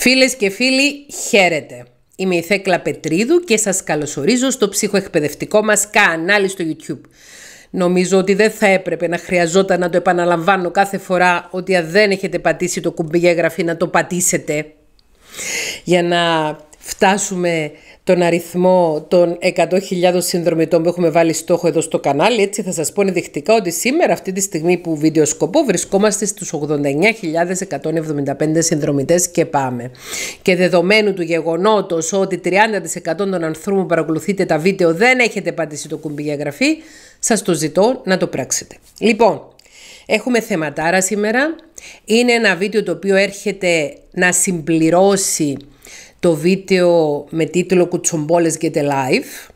Φίλες και φίλοι, χαίρετε. Είμαι η Θέκλα Πετρίδου και σας καλωσορίζω στο ψυχοεκπαιδευτικό μας κανάλι στο YouTube. Νομίζω ότι δεν θα έπρεπε να χρειαζόταν να το επαναλαμβάνω κάθε φορά ότι αν δεν έχετε πατήσει το κουμπί για να το πατήσετε για να φτάσουμε τον αριθμό των 100.000 συνδρομητών που έχουμε βάλει στόχο εδώ στο κανάλι. Έτσι θα σας πω ενδεικτικά ότι σήμερα αυτή τη στιγμή που βίντεο σκοπό βρισκόμαστε στους 89.175 συνδρομητές και πάμε. Και δεδομένου του γεγονότος ότι 30% των ανθρώπων που παρακολουθείτε τα βίντεο δεν έχετε πατήσει το κουμπί για γραφή, σας το ζητώ να το πράξετε. Λοιπόν, Έχουμε θεματάρα σήμερα. Είναι ένα βίντεο το οποίο έρχεται να συμπληρώσει το βίντεο με τίτλο «Κουτσομπόλες Get life»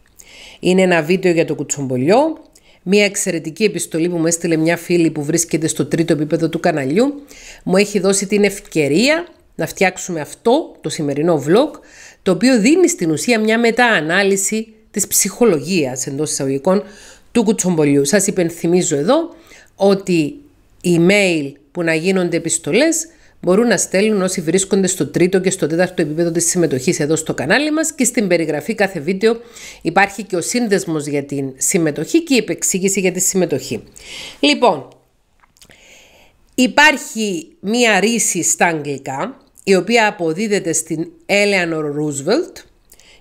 Είναι ένα βίντεο για το κουτσομπολιό, μια εξαιρετική επιστολή που μου έστειλε μια φίλη που βρίσκεται στο τρίτο επίπεδο του καναλιού. Μου έχει δώσει την ευκαιρία να φτιάξουμε αυτό το σημερινό vlog, το οποίο δίνει στην ουσία μια μετά-ανάλυση της ψυχολογίας εντός εισαγωγικών του κουτσομπολιού. Σας υπενθυμίζω εδώ ότι email που να γίνονται επιστολές μπορούν να στέλνουν όσοι βρίσκονται στο τρίτο και στο τέταρτο επίπεδο της συμμετοχής εδώ στο κανάλι μας και στην περιγραφή κάθε βίντεο υπάρχει και ο σύνδεσμος για την συμμετοχή και η επεξήγηση για τη συμμετοχή. Λοιπόν, υπάρχει μία ρίση στα αγγλικά η οποία αποδίδεται στην Eleanor Roosevelt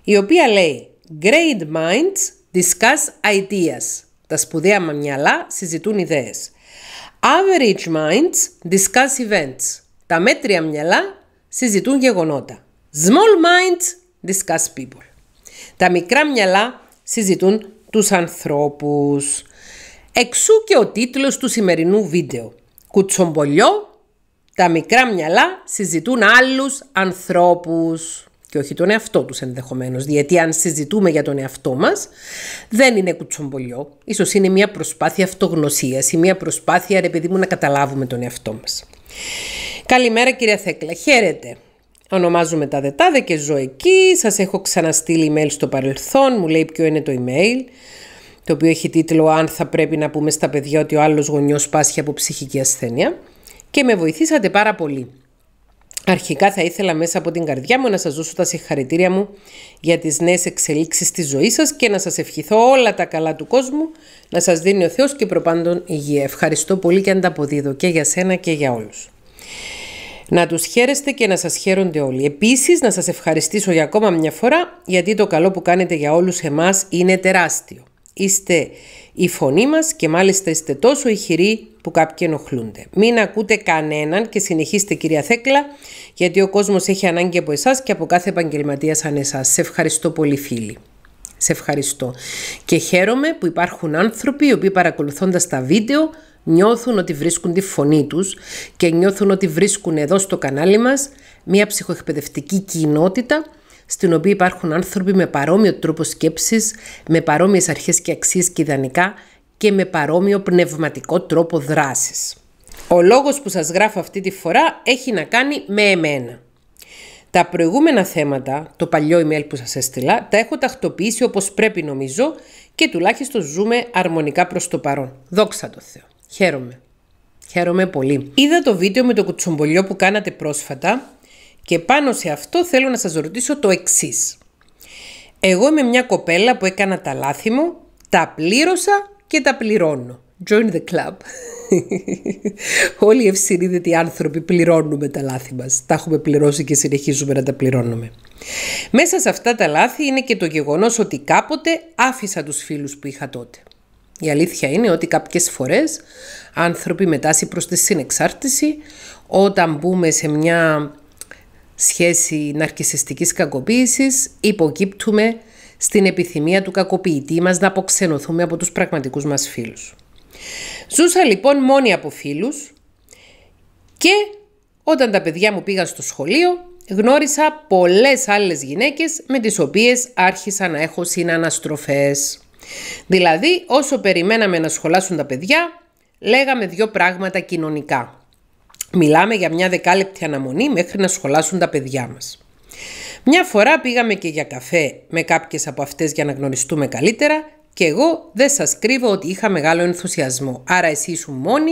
η οποία λέει «Great minds discuss ideas». Τα σπουδαία μυαλά συζητούν ιδέες. Average minds discuss events. Τα μέτρια μυαλά συζητούν γεγονότα. Small minds discuss people. Τα μικρά μυαλά συζητούν τους ανθρώπους. Εξού και ο τίτλος του σημερινού βίντεο. Κουτσομπολιό, τα μικρά μυαλά συζητούν άλλους ανθρώπους. Και όχι τον εαυτό τους ενδεχομένως, γιατί αν συζητούμε για τον εαυτό μας, δεν είναι κουτσομπολιό. Ίσως είναι μια προσπάθεια αυτογνωσίας ή μια προσπάθεια, ρε μου, να καταλάβουμε τον εαυτό μας. Καλημέρα κυρία Θέκλα, χαίρετε. Ονομάζομαι τα Δετάδε και ζω εκεί. Σας έχω ξαναστείλει email στο παρελθόν, μου λέει ποιο είναι το email το οποίο έχει τίτλο «Αν θα πρέπει να πούμε στα παιδιά ότι ο άλλος γονιός πάσχει από ψυχική ασθένεια» και με βοηθήσατε πάρα πολύ. Αρχικά θα ήθελα μέσα από την καρδιά μου να σας δώσω τα συγχαρητήρια μου για τις νέες εξελίξεις της ζωής σας και να σας ευχηθώ όλα τα καλά του κόσμου, να σας δίνει ο Θεός και προπάντων υγεία. Ευχαριστώ πολύ και ανταποδίδω και για σένα και για όλους. Να τους χαίρεστε και να σας χαίρονται όλοι. Επίσης να σας ευχαριστήσω για ακόμα μια φορά γιατί το καλό που κάνετε για όλους εμάς είναι τεράστιο. Είστε η φωνή μας και μάλιστα είστε τόσο ηχηροί που κάποιοι ενοχλούνται. Μην ακούτε κανέναν και συνεχίστε κυρία Θέκλα γιατί ο κόσμος έχει ανάγκη από εσάς και από κάθε επαγγελματία σαν εσάς. Σε ευχαριστώ πολύ φίλοι. Σε ευχαριστώ. Και χαίρομαι που υπάρχουν άνθρωποι οι οποίοι παρακολουθώντας τα βίντεο νιώθουν ότι βρίσκουν τη φωνή τους και νιώθουν ότι βρίσκουν εδώ στο κανάλι μας μια ψυχοεκπαιδευτική κοινότητα στην οποία υπάρχουν άνθρωποι με παρόμοιο τρόπο σκέψης, με παρόμοιες αρχές και αξίες και ιδανικά και με παρόμοιο πνευματικό τρόπο δράσης. Ο λόγος που σας γράφω αυτή τη φορά έχει να κάνει με εμένα. Τα προηγούμενα θέματα, το παλιό email που σας έστειλα, τα έχω τακτοποιήσει όπως πρέπει νομίζω και τουλάχιστον ζούμε αρμονικά προς το παρόν. Δόξα τω Θεώ. Χαίρομαι. Χαίρομαι πολύ. Είδα το βίντεο με το κουτσομπολιό που κάνατε πρόσφατα και πάνω σε αυτό θέλω να σας ρωτήσω το εξής. Εγώ είμαι μια κοπέλα που έκανα τα λάθη μου, τα πλήρωσα και τα πληρώνω. Join the club. Όλοι οι ευσυνείδητοι άνθρωποι πληρώνουμε τα λάθη μας. Τα έχουμε πληρώσει και συνεχίζουμε να τα πληρώνουμε. Μέσα σε αυτά τα λάθη είναι και το γεγονός ότι κάποτε άφησα τους φίλους που είχα τότε. Η αλήθεια είναι ότι κάποιες φορές άνθρωποι με προς τη συνεξάρτηση όταν μπούμε σε μια σχέση ναρκισιστικής κακοποίησης υποκύπτουμε στην επιθυμία του κακοποιητή μας να αποξενωθούμε από τους πραγματικούς μας φίλους. Ζούσα λοιπόν μόνη από φίλους και όταν τα παιδιά μου πήγαν στο σχολείο γνώρισα πολλές άλλες γυναίκες με τις οποίες άρχισα να έχω συναναστροφές. Δηλαδή, όσο περιμέναμε να σχολάσουν τα παιδιά, λέγαμε δύο πράγματα κοινωνικά. Μιλάμε για μια δεκάλεπτη αναμονή μέχρι να σχολάσουν τα παιδιά μας. Μια φορά πήγαμε και για καφέ με κάποιες από αυτές για να γνωριστούμε καλύτερα και εγώ δεν σας κρύβω ότι είχα μεγάλο ενθουσιασμό. Άρα εσύ ήσουν μόνη,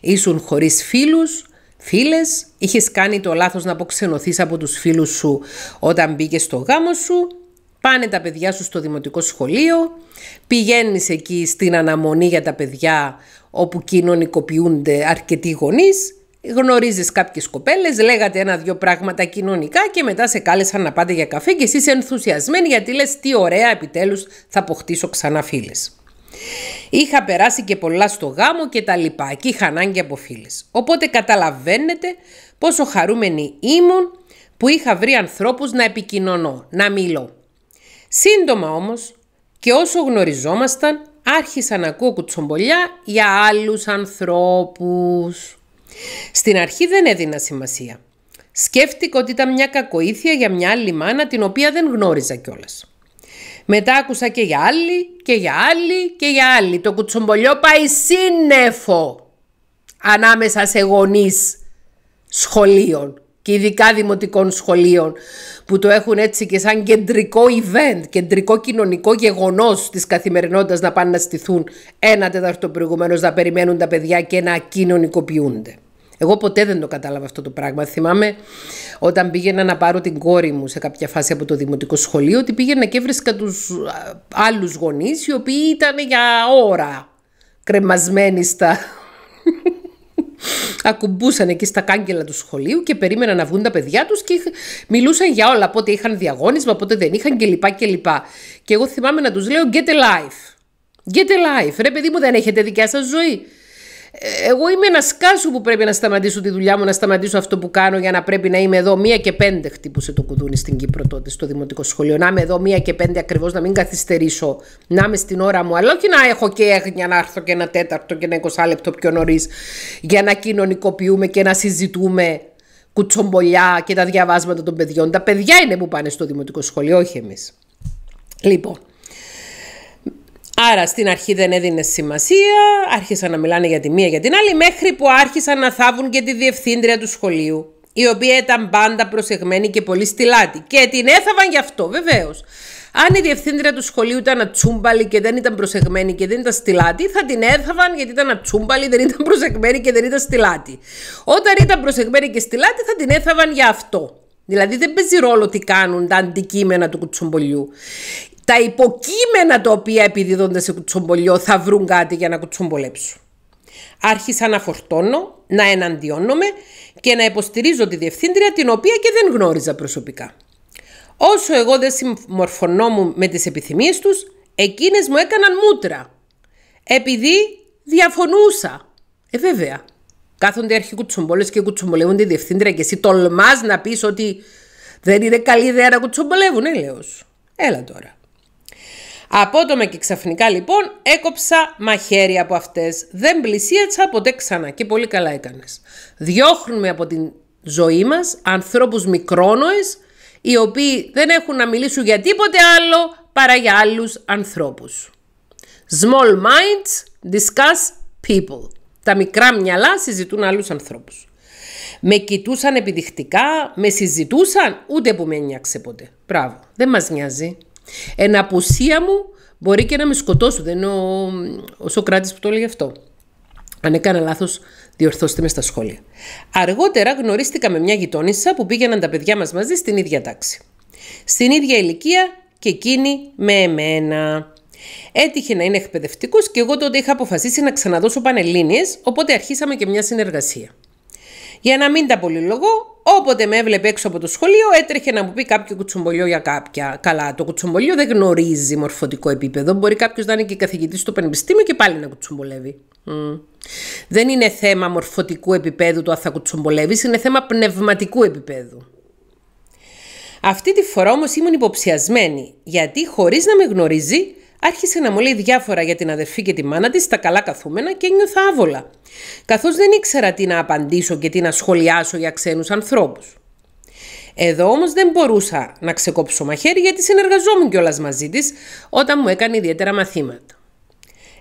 ήσουν χωρίς φίλους, φίλες, είχες κάνει το λάθος να αποξενωθείς από τους φίλους σου όταν μπήκες στο γάμο σου Πάνε τα παιδιά σου στο δημοτικό σχολείο, πηγαίνεις εκεί στην αναμονή για τα παιδιά όπου κοινωνικοποιούνται αρκετοί γονείς, γνωρίζεις κάποιες κοπέλες, λέγατε ένα-δυο πράγματα κοινωνικά και μετά σε κάλεσαν να πάτε για καφέ και εσύ είσαι ενθουσιασμένη γιατί λες τι ωραία επιτέλους θα αποκτήσω ξανά φίλες. Είχα περάσει και πολλά στο γάμο και τα λοιπά και είχα ανάγκη από φίλες. Οπότε καταλαβαίνετε πόσο χαρούμενη ήμουν που είχα βρει ανθρώπους να επικοινωνώ, να μιλώ. Σύντομα όμως και όσο γνωριζόμασταν άρχισα να ακούω κουτσομπολιά για άλλους ανθρώπους. Στην αρχή δεν έδινα σημασία. Σκέφτηκα ότι ήταν μια κακοήθεια για μια άλλη μάνα την οποία δεν γνώριζα κιόλας. Μετά άκουσα και για άλλη και για άλλη και για άλλη. Το κουτσομπολιό πάει σύννεφο ανάμεσα σε γονείς σχολείων ειδικά δημοτικών σχολείων που το έχουν έτσι και σαν κεντρικό event, κεντρικό κοινωνικό γεγονός της καθημερινότητας να πάνε να στηθούν ένα τέταρτο προηγουμένως να περιμένουν τα παιδιά και να κοινωνικοποιούνται. Εγώ ποτέ δεν το κατάλαβα αυτό το πράγμα. Θυμάμαι όταν πήγαινα να πάρω την κόρη μου σε κάποια φάση από το δημοτικό σχολείο ότι πήγαινα και έβρισκα τους άλλους γονείς οι οποίοι ήταν για ώρα κρεμασμένοι στα ακουμπούσαν εκεί στα κάγκελα του σχολείου και περίμεναν να βγουν τα παιδιά τους και μιλούσαν για όλα. Πότε είχαν διαγώνισμα, πότε δεν είχαν κλπ. και, Και εγώ θυμάμαι να τους λέω: Get a life. Get a life. Ρε παιδί μου, δεν έχετε δικιά σας ζωή εγώ είμαι ένας κάσου που πρέπει να σταματήσω τη δουλειά μου, να σταματήσω αυτό που κάνω για να πρέπει να είμαι εδώ. Μία και πέντε χτύπουσε το κουδούνι στην Κύπρο τότε στο δημοτικό σχολείο. Να είμαι εδώ μία και πέντε ακριβώς, να μην καθυστερήσω, να είμαι στην ώρα μου. Αλλά όχι να έχω και έγνοια να έρθω και ένα τέταρτο και ένα εικοσάλεπτο πιο νωρίς για να κοινωνικοποιούμε και να συζητούμε κουτσομπολιά και τα διαβάσματα των παιδιών. Τα παιδιά είναι που πάνε στο δημοτικό σχολείο, όχι εμείς. Λοιπόν. Άρα στην αρχή δεν έδινε σημασία, άρχισαν να μιλάνε για τη μία για την άλλη, μέχρι που άρχισαν να θάβουν και τη διευθύντρια του σχολείου, η οποία ήταν πάντα προσεγμένη και πολύ στιλάτη... Και την έθαβαν γι' αυτό, βεβαίως. Αν η διευθύντρια του σχολείου ήταν ατσούμπαλη και δεν ήταν προσεγμένη και δεν ήταν στιλάτη... θα την έθαβαν γιατί ήταν ατσούμπαλη, δεν ήταν προσεγμένη και δεν ήταν στιλάτη... Όταν ήταν προσεγμένη και στιλάτη... θα την έθαβαν για αυτό. Δηλαδή δεν παίζει ρόλο τι κάνουν τα αντικείμενα του κουτσουμπολιού τα υποκείμενα τα οποία επιδίδονται σε κουτσομπολιό θα βρουν κάτι για να κουτσομπολέψουν. Άρχισα να φορτώνω, να εναντιώνομαι και να υποστηρίζω τη διευθύντρια την οποία και δεν γνώριζα προσωπικά. Όσο εγώ δεν συμμορφωνόμουν με τις επιθυμίες τους, εκείνες μου έκαναν μούτρα. Επειδή διαφωνούσα. Ε, βέβαια. Κάθονται αρχή κουτσομπόλε και κουτσομπολεύουν τη διευθύντρια και εσύ τολμάς να πεις ότι δεν είναι καλή ιδέα να κουτσομπολεύουν, ε, Έλα τώρα. Απότομα και ξαφνικά λοιπόν έκοψα μαχαίρι από αυτές. Δεν πλησίατσα ποτέ ξανά και πολύ καλά έκανες. Διώχνουμε από την ζωή μας ανθρώπους μικρόνοες οι οποίοι δεν έχουν να μιλήσουν για τίποτε άλλο παρά για άλλους ανθρώπους. Small minds discuss people. Τα μικρά μυαλά συζητούν άλλους ανθρώπους. Με κοιτούσαν επιδεικτικά, με συζητούσαν, ούτε που με νοιάξε ποτέ. Μπράβο, δεν μας νοιάζει. Εν απουσία μου μπορεί και να με σκοτώσουν. Δεν είναι ο, ο Σοκράτης που το λέει αυτό. Αν έκανα λάθος, διορθώστε με στα σχόλια. Αργότερα γνωρίστηκα με μια γειτόνισσα που πήγαιναν τα παιδιά μας μαζί στην ίδια τάξη. Στην ίδια ηλικία και εκείνη με εμένα. Έτυχε να είναι εκπαιδευτικός και εγώ τότε είχα αποφασίσει να ξαναδώσω πανελλήνιες, οπότε αρχίσαμε και μια συνεργασία. Για να μην τα πολυλογώ, Όποτε με έβλεπε έξω από το σχολείο, έτρεχε να μου πει κάποιο κουτσομπολιό για κάποια. Καλά, το κουτσομπολιό δεν γνωρίζει μορφωτικό επίπεδο. Μπορεί κάποιος να είναι και καθηγητής στο πανεπιστήμιο και πάλι να κουτσομπολεύει. Δεν είναι θέμα μορφωτικού επίπεδου το αν θα κουτσομπολεύεις, είναι θέμα πνευματικού επίπεδου. Αυτή τη φορά όμως ήμουν υποψιασμένη, γιατί χωρίς να με γνωρίζει, Άρχισε να μου λέει διάφορα για την αδερφή και τη μάνα της, τα καλά καθούμενα και νιώθα άβολα. Καθώς δεν ήξερα τι να απαντήσω και τι να σχολιάσω για ξένους ανθρώπους. Εδώ όμως δεν μπορούσα να ξεκόψω μαχαίρι γιατί συνεργαζόμουν κιόλας μαζί της όταν μου έκανε ιδιαίτερα μαθήματα.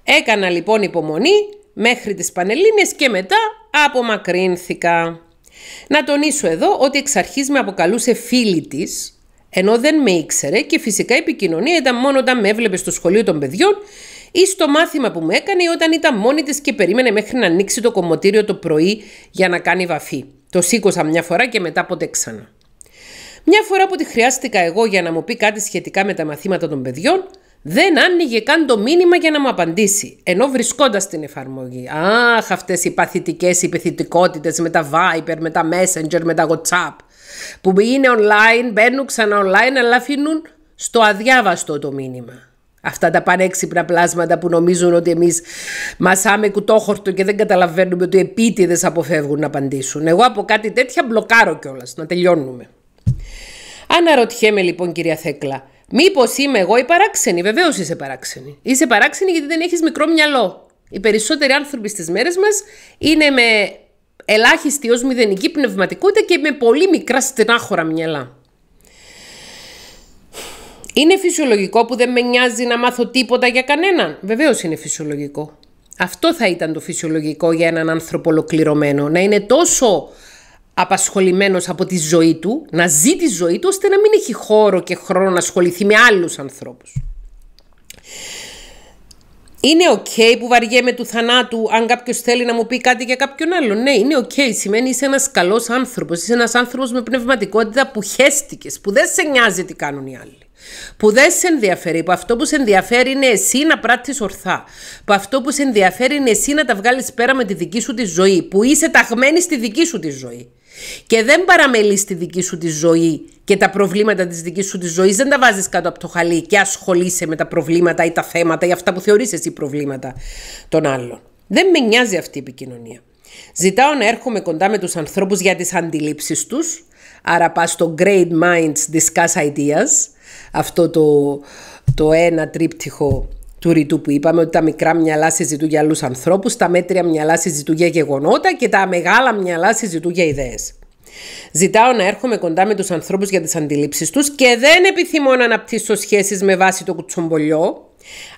Έκανα λοιπόν υπομονή μέχρι τις Πανελλήνιες και μετά απομακρύνθηκα. Να τονίσω εδώ ότι εξ αρχής με αποκαλούσε φίλη της, ενώ δεν με ήξερε και φυσικά η επικοινωνία ήταν μόνο όταν με έβλεπε στο σχολείο των παιδιών ή στο μάθημα που με έκανε όταν ήταν μόνη της και περίμενε μέχρι να ανοίξει το κομμωτήριο το πρωί για να κάνει βαφή. Το σήκωσα μια φορά και μετά ποτέ ξανά. Μια φορά που τη χρειάστηκα εγώ για να μου πει κάτι σχετικά με τα μαθήματα των παιδιών, δεν άνοιγε καν το μήνυμα για να μου απαντήσει, ενώ βρισκόντας την εφαρμογή. Αχ, αυτές οι παθητικές υπεθητικότητες με τα Viper, με τα Messenger, με τα WhatsApp που είναι online, μπαίνουν ξανά online, αλλά αφήνουν στο αδιάβαστο το μήνυμα. Αυτά τα πανέξυπνα πλάσματα που νομίζουν ότι εμείς άμε κουτόχορτο και δεν καταλαβαίνουμε ότι επίτηδες αποφεύγουν να απαντήσουν. Εγώ από κάτι τέτοια μπλοκάρω κιόλας, να τελειώνουμε. Αναρωτιέμαι λοιπόν, κυρία Θέκλα, μήπως είμαι εγώ η παράξενη. Βεβαίως είσαι παράξενη. Είσαι παράξενη γιατί δεν έχεις μικρό μυαλό. Οι περισσότεροι άνθρωποι στις μέρες μας είναι με ελάχιστη ως μηδενική πνευματικότητα και με πολύ μικρά στενάχωρα μυαλά. Είναι φυσιολογικό που δεν με νοιάζει να μάθω τίποτα για κανέναν. Βεβαίως είναι φυσιολογικό. Αυτό θα ήταν το φυσιολογικό για έναν άνθρωπο ολοκληρωμένο. Να είναι τόσο απασχολημένος από τη ζωή του, να ζει τη ζωή του, ώστε να μην έχει χώρο και χρόνο να ασχοληθεί με άλλους ανθρώπους. Είναι ok που βαριέμαι του θανάτου αν κάποιος θέλει να μου πει κάτι για κάποιον άλλον. Ναι, είναι ok. Σημαίνει είσαι ένας καλός άνθρωπος. Είσαι ένας άνθρωπος με πνευματικότητα που χέστηκες, που δεν σε νοιάζει τι κάνουν οι άλλοι. Που δεν σε ενδιαφέρει, που αυτό που σε ενδιαφέρει είναι εσύ να πράττεις ορθά. Που αυτό που σε ενδιαφέρει είναι εσύ να τα βγάλεις πέρα με τη δική σου τη ζωή. Που είσαι ταγμένη στη δική σου τη ζωή και δεν παραμελείς τη δική σου τη ζωή και τα προβλήματα της δικής σου της ζωής δεν τα βάζεις κάτω από το χαλί και ασχολείσαι με τα προβλήματα ή τα θέματα ή αυτά που θεωρείς εσύ προβλήματα των άλλων. Δεν με νοιάζει αυτή η επικοινωνία. Ζητάω να έρχομαι κοντά με τους ανθρώπους για τις αντιλήψεις τους, άρα πας στο Great Minds Discuss Ideas, αυτό το, το ένα τρίπτυχο του ρητού που είπαμε ότι τα μικρά μυαλά συζητούν για άλλους ανθρώπους, τα μέτρια μυαλά συζητούν για γεγονότα και τα μεγάλα μυαλά συζητούν για ιδέες. Ζητάω να έρχομαι κοντά με τους ανθρώπους για τις αντιλήψεις τους και δεν επιθυμώ να αναπτύσσω σχέσεις με βάση το κουτσομπολιό,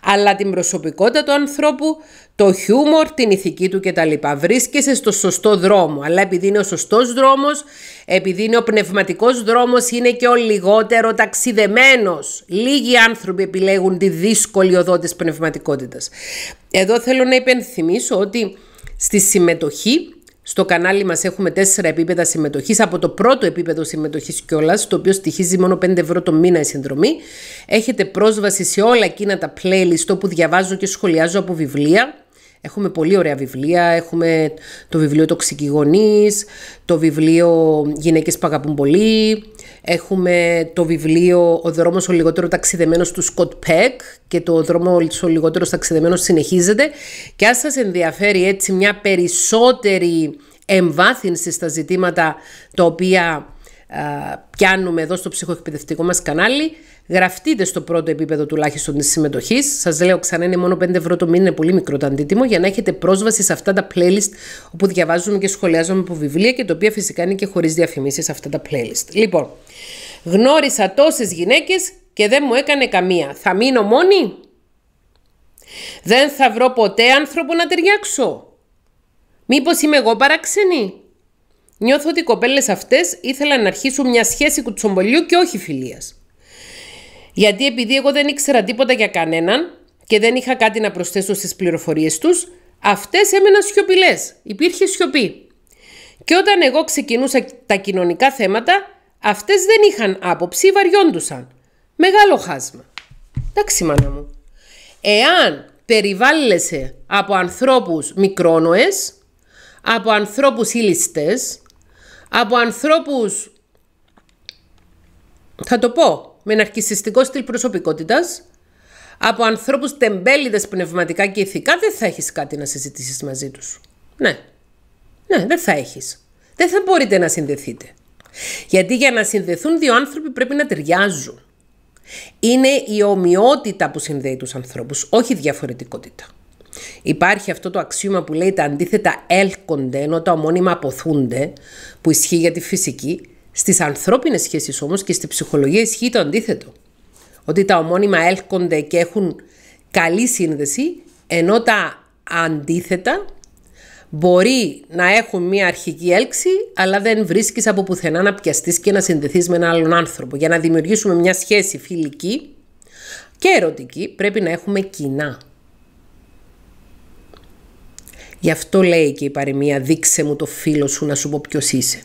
αλλά την προσωπικότητα του ανθρώπου, το χιούμορ, την ηθική του κτλ. Βρίσκεσαι στο σωστό δρόμο, αλλά επειδή είναι ο σωστός δρόμος, επειδή είναι ο πνευματικός δρόμος, είναι και ο λιγότερο ταξιδεμένος. Λίγοι άνθρωποι επιλέγουν τη δύσκολη οδό της πνευματικότητας. Εδώ θέλω να υπενθυμίσω ότι στη συμμετοχή στο κανάλι μας έχουμε τέσσερα επίπεδα συμμετοχής. Από το πρώτο επίπεδο συμμετοχής κιόλας, το οποίο στοιχίζει μόνο 5 ευρώ το μήνα η συνδρομή, έχετε πρόσβαση σε όλα εκείνα τα playlist όπου διαβάζω και σχολιάζω από βιβλία, Έχουμε πολύ ωραία βιβλία. Έχουμε το βιβλίο Τοξικοί το βιβλίο Γυναίκες που πολύ. Έχουμε το βιβλίο Ο δρόμος ο λιγότερο ταξιδεμένος του Σκοτ Πέκ και το δρόμο ο λιγότερος ταξιδεμένος συνεχίζεται. Και αν σας ενδιαφέρει έτσι μια περισσότερη εμβάθυνση στα ζητήματα τα οποία α, πιάνουμε εδώ στο ψυχοεκπαιδευτικό μας κανάλι, Γραφτείτε στο πρώτο επίπεδο τουλάχιστον της συμμετοχής. Σας λέω ξανά, είναι μόνο 5 ευρώ το μήνα, είναι πολύ μικρό το αντίτιμο, για να έχετε πρόσβαση σε αυτά τα playlist όπου διαβάζουμε και σχολιάζουμε από βιβλία και το οποία φυσικά είναι και χωρίς διαφημίσεις αυτά τα playlist. Λοιπόν, γνώρισα τόσες γυναίκες και δεν μου έκανε καμία. Θα μείνω μόνη. Δεν θα βρω ποτέ άνθρωπο να ταιριάξω. Μήπως είμαι εγώ παράξενη. Νιώθω ότι οι κοπέλες αυτές ήθελαν να αρχίσουν μια σχέση κουτσομπολιού και όχι φιλίας. Γιατί επειδή εγώ δεν ήξερα τίποτα για κανέναν και δεν είχα κάτι να προσθέσω στις πληροφορίες τους, αυτές έμεναν σιωπηλές. Υπήρχε σιωπή. Και όταν εγώ ξεκινούσα τα κοινωνικά θέματα, αυτές δεν είχαν άποψη, βαριόντουσαν. Μεγάλο χάσμα. Εντάξει, μάνα μου. Εάν περιβάλλεσαι από ανθρώπους μικρόνοες, από ανθρώπους ήλιστες, από ανθρώπους... Θα το πω, με ναρκισιστικό στυλ προσωπικότητας, από ανθρώπους τεμπέληδες πνευματικά και ηθικά, δεν θα έχεις κάτι να συζητήσεις μαζί τους. Ναι. Ναι, δεν θα έχεις. Δεν θα μπορείτε να συνδεθείτε. Γιατί για να συνδεθούν δύο άνθρωποι πρέπει να ταιριάζουν. Είναι η ομοιότητα που συνδέει τους ανθρώπους, όχι η διαφορετικότητα. Υπάρχει αυτό το αξίωμα που λέει τα αντίθετα έλκονται ενώ τα ομώνυμα αποθούνται, που ισχύει για τη φυσική, στις ανθρώπινες σχέσεις όμως και στη ψυχολογία ισχύει το αντίθετο. Ότι τα ομώνυμα έλκονται και έχουν καλή σύνδεση, ενώ τα αντίθετα μπορεί να έχουν μία αρχική έλξη, αλλά δεν βρίσκεις από πουθενά να πιαστείς και να συνδεθείς με έναν άλλον άνθρωπο. Για να δημιουργήσουμε μια σχέση φιλική και ερωτική, πρέπει να έχουμε κοινά. Γι' αυτό λέει και η παροιμία «Δείξε μου το φίλο σου να σου πω ποιος είσαι».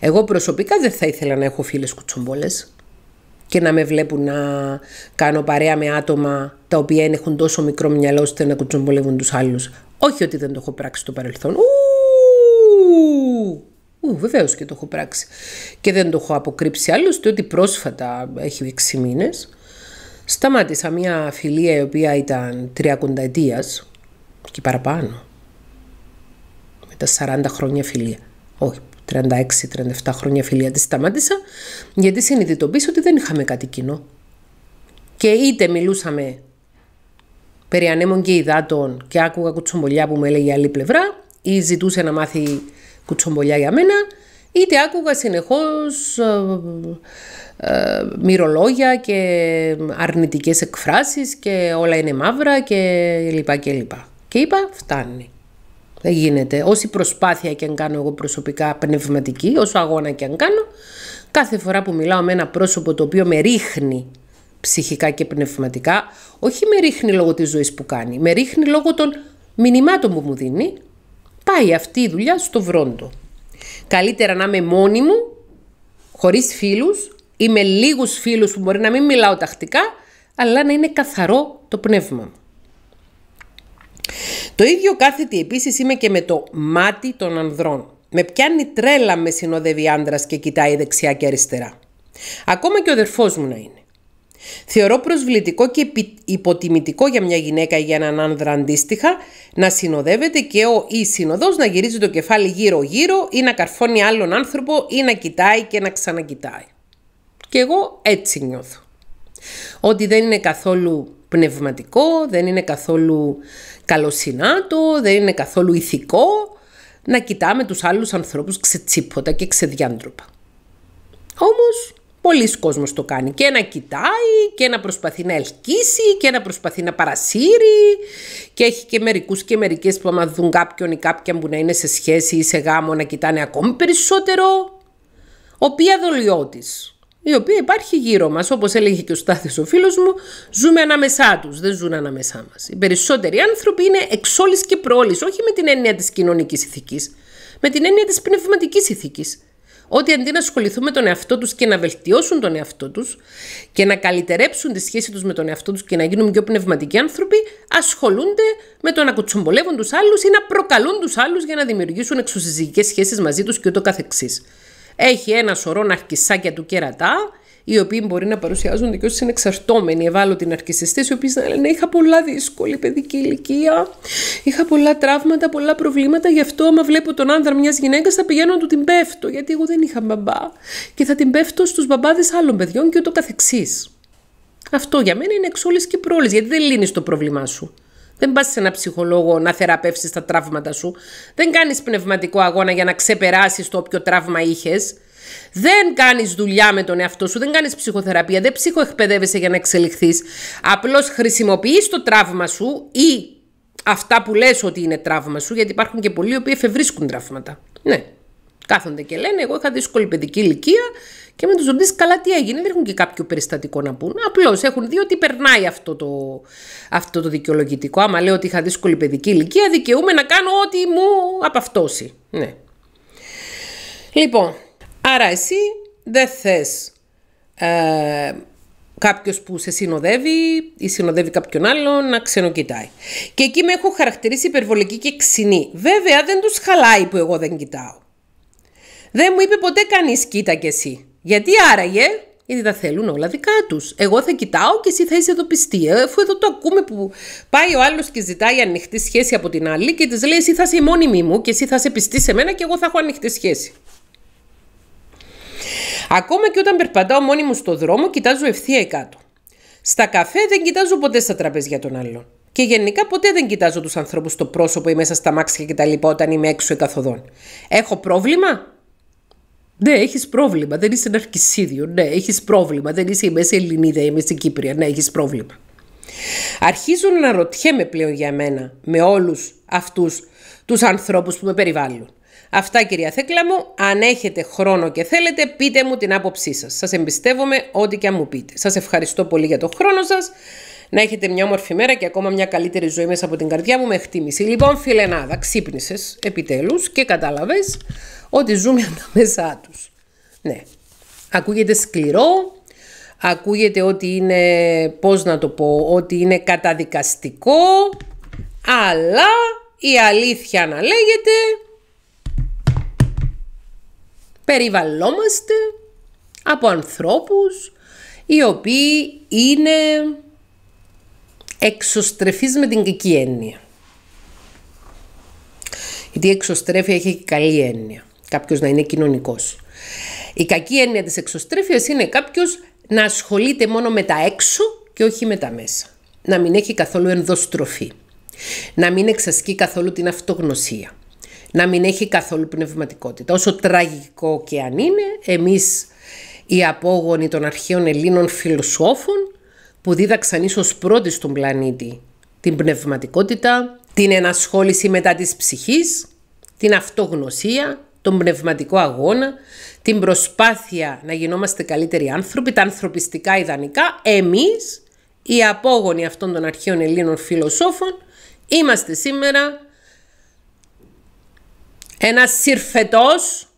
Εγώ προσωπικά δεν θα ήθελα να έχω φίλες κουτσομπόλες και να με βλέπουν να κάνω παρέα με άτομα τα οποία έχουν τόσο μικρό μυαλό ώστε να κουτσομπολεύουν τους άλλους. Όχι ότι δεν το έχω πράξει στο παρελθόν. Ου, βεβαίως και το έχω πράξει. Και δεν το έχω αποκρύψει άλλωστε ότι πρόσφατα, έχει 6 μήνες, σταμάτησα μια φιλία η οποία ήταν 30 ετίας και παραπάνω. Με τα 40 χρόνια φιλία. Όχι, 36-37 χρόνια φιλία της σταμάτησα, γιατί συνειδητοποίησα ότι δεν είχαμε κάτι κοινό. Και είτε μιλούσαμε περί ανέμων και υδάτων και άκουγα κουτσομπολιά που μου έλεγε η άλλη πλευρά, ή ζητούσε να μάθει κουτσομπολιά για μένα, είτε άκουγα συνεχώς ε, ε μυρολόγια και αρνητικές εκφράσεις και όλα είναι μαύρα και λοιπά και Και είπα φτάνει. Δεν γίνεται. Όση προσπάθεια και αν κάνω εγώ προσωπικά πνευματική, όσο αγώνα και αν κάνω, κάθε φορά που μιλάω με ένα πρόσωπο το οποίο με ρίχνει ψυχικά και πνευματικά, όχι με ρίχνει λόγω της ζωής που κάνει, με ρίχνει λόγω των μηνυμάτων που μου δίνει, πάει αυτή η δουλειά στο βρόντο. Καλύτερα να είμαι μόνη μου, χωρίς φίλους ή με λίγους φίλους που μπορεί να μην μιλάω τακτικά, αλλά να είναι καθαρό το πνεύμα μου. Το ίδιο κάθετη επίσης είμαι και με το μάτι των ανδρών. Με πιάνει τρέλα με συνοδεύει άντρας και κοιτάει δεξιά και αριστερά. Ακόμα και ο αδερφός μου να είναι. Θεωρώ προσβλητικό και υποτιμητικό για μια γυναίκα ή για έναν άνδρα αντίστοιχα να συνοδεύεται και ο ή συνοδός να γυρίζει το κεφάλι γύρω-γύρω ή να καρφώνει άλλον άνθρωπο ή να κοιτάει και να ξανακοιτάει. Και εγώ έτσι νιώθω. Ότι δεν είναι καθόλου πνευματικό, δεν είναι καθόλου καλοσυνάτο, δεν είναι καθόλου ηθικό να κοιτάμε τους άλλους ανθρώπους ξετσίποτα και ξεδιάντροπα. Όμως, πολλοί κόσμος το κάνει και να κοιτάει και να προσπαθεί να ελκύσει και να προσπαθεί να παρασύρει και έχει και μερικούς και μερικές που άμα δουν κάποιον ή κάποια που να είναι σε σχέση ή σε γάμο να κοιτάνε ακόμη περισσότερο. Ο οποία δολιώτης, η οποία υπάρχει γύρω μας. Όπως έλεγε και ο Στάθης ο φίλος μου, ζούμε ανάμεσά τους, δεν ζουν ανάμεσά μας. Οι περισσότεροι άνθρωποι είναι εξ και προόλη, όχι με την έννοια της κοινωνικής ηθικής, με την έννοια της πνευματικής ηθικής. Ότι αντί να ασχοληθούν με τον εαυτό τους και να βελτιώσουν τον εαυτό τους και να καλυτερέψουν τη σχέση τους με τον εαυτό τους και να γίνουν πιο πνευματικοί άνθρωποι, ασχολούνται με το να κουτσομπολεύουν τους άλλους ή να προκαλούν τους άλλους για να δημιουργήσουν εξουσιαστικέ σχέσεις μαζί τους κ.ο.κ. Έχει ένα σωρό ναρκισάκια του κερατά, οι οποίοι μπορεί να παρουσιάζονται και ως συνεξαρτώμενοι ευάλωτοι ναρκιστές, οι οποίοι να λένε Είχα πολλά δύσκολη παιδική ηλικία, είχα πολλά τραύματα, πολλά προβλήματα. Γι' αυτό, άμα βλέπω τον άνδρα μιας γυναίκας, θα πηγαίνω να του την πέφτω, γιατί εγώ δεν είχα μπαμπά. Και θα την πέφτω στους μπαμπάδες άλλων παιδιών και ούτω καθεξής. Αυτό για μένα είναι εξ και πρόλης, γιατί δεν λύνεις το πρόβλημά σου. Δεν πας σε ένα ψυχολόγο να θεραπεύσεις τα τραύματα σου. Δεν κάνεις πνευματικό αγώνα για να ξεπεράσεις το όποιο τραύμα είχες. Δεν κάνεις δουλειά με τον εαυτό σου, δεν κάνεις ψυχοθεραπεία, δεν ψυχοεκπαιδεύεσαι για να εξελιχθείς. Απλώς χρησιμοποιείς το τραύμα σου ή αυτά που λες ότι είναι τραύμα σου, γιατί υπάρχουν και πολλοί οι οποίοι εφευρίσκουν τραύματα. Ναι, Κάθονται και λένε: Εγώ είχα δύσκολη παιδική ηλικία και με τους ρωτήσεις καλά τι έγινε. Δεν έχουν και κάποιο περιστατικό να πούν. Απλώς έχουν δει ότι περνάει αυτό το, αυτό το δικαιολογητικό. Άμα λέω ότι είχα δύσκολη παιδική ηλικία, δικαιούμαι να κάνω ό,τι μου απαυτώσει. Ναι. Λοιπόν, άρα εσύ δεν θες. Ε, κάποιος που σε συνοδεύει ή συνοδεύει κάποιον άλλον να ξενοκοιτάει. Και εκεί με έχω χαρακτηρίσει υπερβολική και ξινή. Βέβαια δεν τους χαλάει που εγώ δεν κοιτάω. Δεν μου είπε ποτέ κανείς κοίτα κι εσύ. Γιατί άραγε, γιατί τα θέλουν όλα δικά τους. Εγώ θα κοιτάω και εσύ θα είσαι εδώ πιστή. Ε, αφού εδώ το ακούμε που πάει ο άλλος και ζητάει ανοιχτή σχέση από την άλλη και της λέει: Εσύ θα είσαι η μόνιμη μου και εσύ θα είσαι πιστή σε μένα και εγώ θα έχω ανοιχτή σχέση. Ακόμα και όταν περπατάω μόνη μου στο δρόμο, κοιτάζω ευθεία κάτω. Στα καφέ δεν κοιτάζω ποτέ στα τραπέζια των άλλων. Και γενικά ποτέ δεν κοιτάζω τους ανθρώπους στο πρόσωπο ή μέσα στα μάξια κτλ. όταν είμαι έξω εκαθοδόν. Έχω πρόβλημα? Ναι, έχεις πρόβλημα. Δεν είσαι ναρκισίδιο. Ναι, έχεις πρόβλημα. Δεν είσαι η Μέση Ελληνίδα, η Μέση Κύπρια. Ναι, έχεις πρόβλημα. Αρχίζουν να ρωτιέμαι πλέον για μένα με όλους αυτούς τους ανθρώπους που με περιβάλλουν. Αυτά κυρία Θέκλα μου, αν έχετε χρόνο και θέλετε πείτε μου την άποψή σας. Σας εμπιστεύομαι ό,τι και αν μου πείτε. Σας ευχαριστώ πολύ για τον χρόνο σας. Να έχετε μια όμορφη μέρα και ακόμα μια καλύτερη ζωή μέσα από την καρδιά μου με εκτίμηση. Λοιπόν, φιλενάδα, ξύπνησες επιτέλους και κατάλαβες ότι ζούμε ανάμεσά τους. Ναι. Ακούγεται σκληρό, ακούγεται ότι είναι, πώς να το πω, ότι είναι καταδικαστικό, αλλά η αλήθεια να λέγεται, περιβαλλόμαστε από ανθρώπους οι οποίοι είναι εξωστρεφής με την κακή έννοια. Γιατί η εξωστρέφεια έχει καλή έννοια. Κάποιος να είναι κοινωνικός. Η κακή έννοια της εξωστρέφειας είναι κάποιος να ασχολείται μόνο με τα έξω και όχι με τα μέσα. Να μην έχει καθόλου ενδοστροφή. Να μην εξασκεί καθόλου την αυτογνωσία. Να μην έχει καθόλου πνευματικότητα. Όσο τραγικό και αν είναι, Εμείς οι απόγονοι των αρχαίων Ελλήνων φιλοσόφων που δίδαξαν ίσως πρώτοι στον πλανήτη την πνευματικότητα, την ενασχόληση μετά της ψυχής, την αυτογνωσία, τον πνευματικό αγώνα, την προσπάθεια να γινόμαστε καλύτεροι άνθρωποι, τα ανθρωπιστικά ιδανικά, εμείς, οι απόγονοι αυτών των αρχαίων Ελλήνων φιλοσόφων, είμαστε σήμερα ένας συρφετός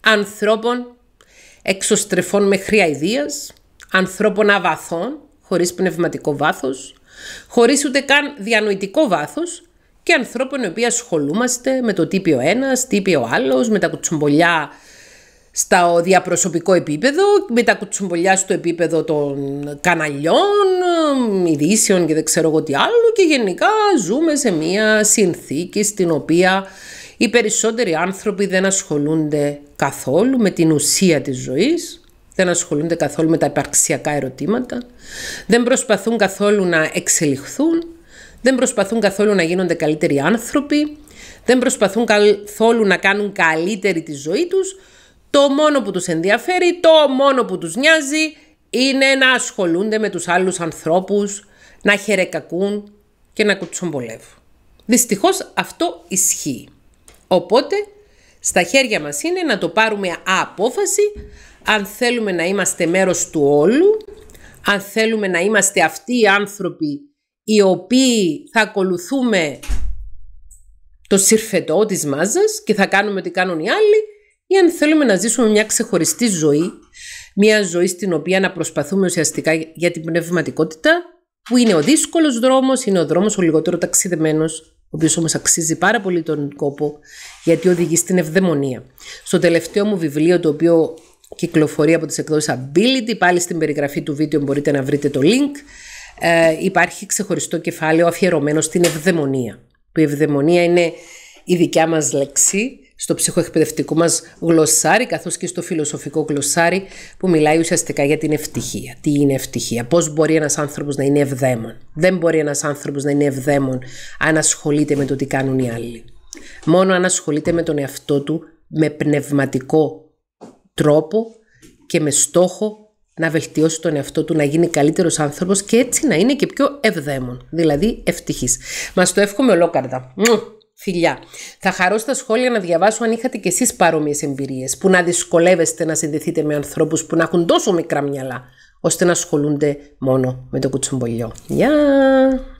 ανθρώπων εξωστρεφών με χρία ανθρώπων αβαθών, χωρίς πνευματικό βάθος, χωρίς ούτε καν διανοητικό βάθος και ανθρώπων οι οποίοι ασχολούμαστε με το τύπιο ο ένας, άλλος, με τα κουτσομπολιά στα διαπροσωπικό επίπεδο, με τα κουτσομπολιά στο επίπεδο των καναλιών, ειδήσεων και δεν ξέρω εγώ τι άλλο και γενικά ζούμε σε μια συνθήκη στην οποία οι περισσότεροι άνθρωποι δεν ασχολούνται καθόλου με την ουσία της ζωής δεν ασχολούνται καθόλου με τα υπαρξιακά ερωτήματα, δεν προσπαθούν καθόλου να εξελιχθούν, δεν προσπαθούν καθόλου να γίνονται καλύτεροι άνθρωποι, δεν προσπαθούν καθόλου να κάνουν καλύτερη τη ζωή τους. Το μόνο που τους ενδιαφέρει, το μόνο που τους νοιάζει είναι να ασχολούνται με τους άλλους ανθρώπους, να χερεκακούν και να κουτσομπολεύουν. Δυστυχώς αυτό ισχύει. Οπότε στα χέρια μας είναι να το πάρουμε απόφαση αν θέλουμε να είμαστε μέρος του όλου, αν θέλουμε να είμαστε αυτοί οι άνθρωποι οι οποίοι θα ακολουθούμε το συρφετό της μάζας και θα κάνουμε ό,τι κάνουν οι άλλοι ή αν θέλουμε να ζήσουμε μια ξεχωριστή ζωή, μια ζωή στην οποία να προσπαθούμε ουσιαστικά για την πνευματικότητα που είναι ο δύσκολος δρόμος, είναι ο δρόμος ο λιγότερο ταξιδεμένος ο οποίος όμως αξίζει πάρα πολύ τον κόπο, γιατί οδηγεί στην ευδαιμονία. Στο τελευταίο μου βιβλίο, το οποίο κυκλοφορεί από τις εκδόσεις Ability. Πάλι στην περιγραφή του βίντεο μπορείτε να βρείτε το link. Ε, υπάρχει ξεχωριστό κεφάλαιο αφιερωμένο στην ευδαιμονία. Που η ευδαιμονία είναι η δικιά μας λέξη στο ψυχοεκπαιδευτικό μας γλωσσάρι καθώς και στο φιλοσοφικό γλωσσάρι που μιλάει ουσιαστικά για την ευτυχία. Τι είναι ευτυχία, πώς μπορεί ένας άνθρωπος να είναι ευδαίμον. Δεν μπορεί ένας άνθρωπος να είναι ευδαίμον αν ασχολείται με το τι κάνουν οι άλλοι. Μόνο αν ασχολείται με τον εαυτό του με πνευματικό τρόπο και με στόχο να βελτιώσει τον εαυτό του, να γίνει καλύτερος άνθρωπος και έτσι να είναι και πιο ευδαίμων, δηλαδή ευτυχής. Μας το εύχομαι ολόκαρδα. Φιλιά. Θα χαρώ στα σχόλια να διαβάσω αν είχατε κι εσείς παρόμοιες εμπειρίες, που να δυσκολεύεστε να συνδεθείτε με ανθρώπους που να έχουν τόσο μικρά μυαλά, ώστε να ασχολούνται μόνο με το κουτσομπολιό. Γεια!